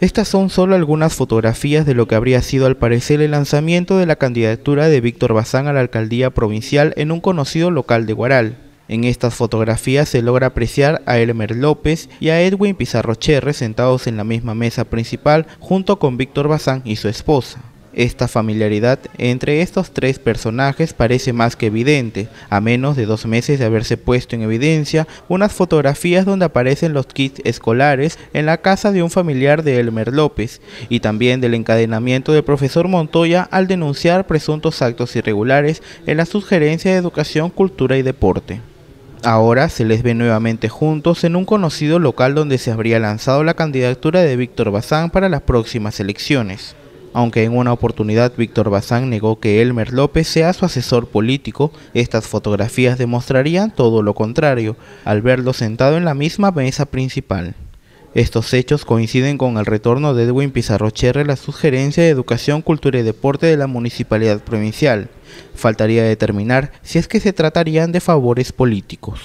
Estas son solo algunas fotografías de lo que habría sido al parecer el lanzamiento de la candidatura de Víctor Bazán a la alcaldía provincial en un conocido local de Guaral. En estas fotografías se logra apreciar a Elmer López y a Edwin Pizarro Cherre sentados en la misma mesa principal junto con Víctor Bazán y su esposa. Esta familiaridad entre estos tres personajes parece más que evidente, a menos de dos meses de haberse puesto en evidencia unas fotografías donde aparecen los kits escolares en la casa de un familiar de Elmer López y también del encadenamiento del profesor Montoya al denunciar presuntos actos irregulares en la sugerencia de Educación, Cultura y Deporte. Ahora se les ve nuevamente juntos en un conocido local donde se habría lanzado la candidatura de Víctor Bazán para las próximas elecciones. Aunque en una oportunidad Víctor Bazán negó que Elmer López sea su asesor político, estas fotografías demostrarían todo lo contrario, al verlo sentado en la misma mesa principal. Estos hechos coinciden con el retorno de Edwin Pizarro a la sugerencia de Educación, Cultura y Deporte de la Municipalidad Provincial. Faltaría determinar si es que se tratarían de favores políticos.